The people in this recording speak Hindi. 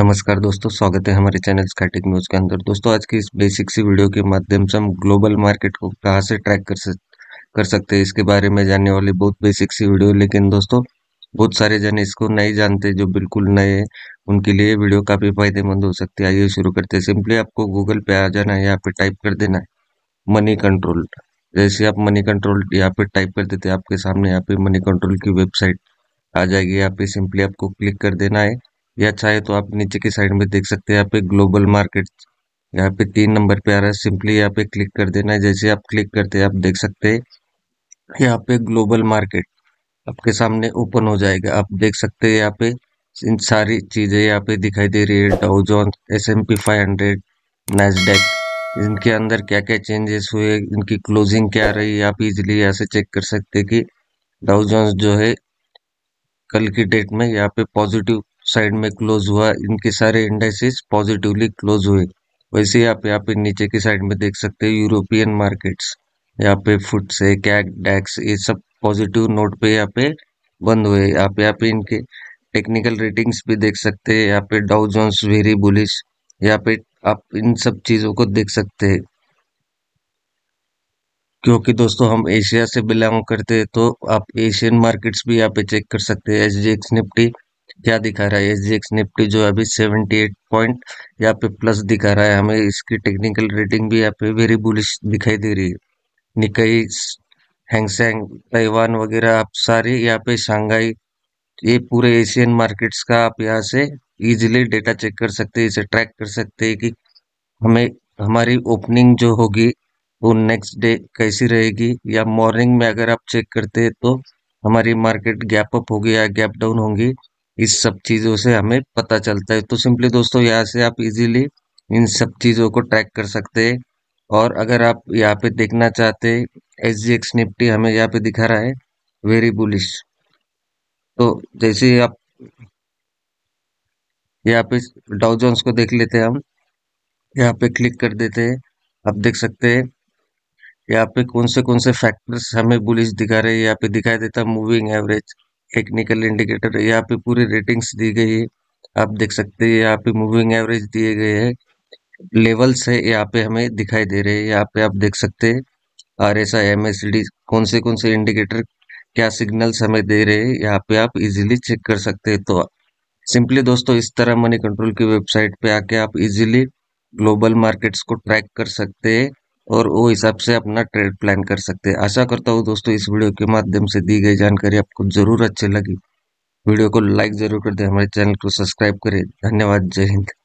नमस्कार दोस्तों स्वागत है हमारे चैनल स्कैटिक न्यूज के अंदर दोस्तों आज की इस बेसिक सी वीडियो के माध्यम से हम ग्लोबल मार्केट को कहाँ से ट्रैक कर सकते कर सकते हैं इसके बारे में जानने वाली बहुत बेसिक सी वीडियो लेकिन दोस्तों बहुत सारे जन इसको नहीं जानते जो बिल्कुल नए हैं उनके लिए वीडियो काफ़ी फायदेमंद हो सकती है आइए शुरू करते हैं सिंपली आपको गूगल पे आ जाना है यहाँ पे टाइप कर देना है मनी कंट्रोल जैसे आप मनी कंट्रोल यहाँ पे टाइप कर देते हैं आपके सामने यहाँ पे मनी कंट्रोल की वेबसाइट आ जाएगी यहाँ पे सिंपली आपको क्लिक कर देना है या अच्छा चाहे तो आप नीचे की साइड में देख सकते हैं यहाँ पे ग्लोबल मार्केट यहाँ पे तीन नंबर पे आ रहा है सिंपली यहाँ पे क्लिक कर देना है जैसे आप क्लिक करते हैं आप देख सकते हैं यहाँ पे ग्लोबल मार्केट आपके सामने ओपन हो जाएगा आप देख सकते हैं यहाँ पे इन सारी चीज़ें यहाँ पे दिखाई दे रही है Dow Jones S and P five hundred Nasdaq इनके अंदर क्या क्या चेंजेस हुए इनकी क्लोजिंग क्या रही आप इजिली यहाँ से चेक कर सकते कि डाउजॉन्स जो है कल की डेट में यहाँ पे पॉजिटिव साइड में क्लोज हुआ इनके सारे इंडेक्सेस पॉजिटिवली क्लोज हुए वैसे आप यहाँ पे नीचे की साइड में देख सकते हैं यूरोपियन मार्केट्स यहाँ पे फुट से कैक डैक्स ये सब पॉजिटिव नोट पे यहाँ पे बंद हुए आप यहाँ पे इनके टेक्निकल रेटिंग्स भी देख सकते हैं यहाँ पे डाउ जोन्स वेरी बुलिश यहाँ पे आप इन सब चीज़ों को देख सकते हैं क्योंकि दोस्तों हम एशिया से बिलोंग करते हैं तो आप एशियन मार्केट्स भी यहाँ पे चेक कर सकते हैं एच निफ्टी क्या दिखा रहा है एस जी निफ्टी जो अभी 78 पॉइंट यहाँ पे प्लस दिखा रहा है हमें इसकी टेक्निकल रेटिंग भी यहाँ पे वेरी बुलिश दिखाई दे रही है निकई हैंगसेंग ताइवान वगैरह आप सारे यहाँ पे शंघाई ये पूरे एशियन मार्केट्स का आप यहाँ से इजीली डेटा चेक कर सकते हैं इसे ट्रैक कर सकते हैं कि हमें हमारी ओपनिंग जो होगी वो नेक्स्ट डे कैसी रहेगी या मॉर्निंग में अगर आप चेक करते हैं तो हमारी मार्केट गैप अप होगी या गैप डाउन होंगी इस सब चीज़ों से हमें पता चलता है तो सिंपली दोस्तों यहाँ से आप इजीली इन सब चीज़ों को ट्रैक कर सकते हैं और अगर आप यहाँ पे देखना चाहते एस जी एक्स निफ्टी हमें यहाँ पे दिखा रहा है वेरी बुलिश तो जैसे आप यहाँ पे डाउ जोन्स को देख लेते हैं हम यहाँ पे क्लिक कर देते हैं आप देख सकते हैं यहाँ पे कौन से कौन से फैक्टर्स हमें बुलिश दिखा रहे हैं यहाँ पे दिखाई देता है मूविंग एवरेज टेक्निकल इंडिकेटर यहाँ पे पूरी रेटिंग्स दी गई है आप देख सकते हैं यहाँ पे मूविंग एवरेज दिए गए हैं लेवल्स है यहाँ पे हमें दिखाई दे रहे हैं यहाँ पे आप देख सकते हैं R S I M S D कौन से कौन से इंडिकेटर क्या सिग्नल्स हमें दे रहे हैं यहाँ पे आप इजीली चेक कर सकते हैं तो सिंपली दोस्तों इस तरह मनी कंट्रोल की वेबसाइट पे आके आप इजीली ग्लोबल मार्केट्स को ट्रैक कर सकते हैं और वो हिसाब से अपना ट्रेड प्लान कर सकते हैं आशा करता हूँ दोस्तों इस वीडियो के माध्यम से दी गई जानकारी आपको ज़रूर अच्छी लगी वीडियो को लाइक ज़रूर कर दें हमारे चैनल को सब्सक्राइब करें धन्यवाद जय हिंद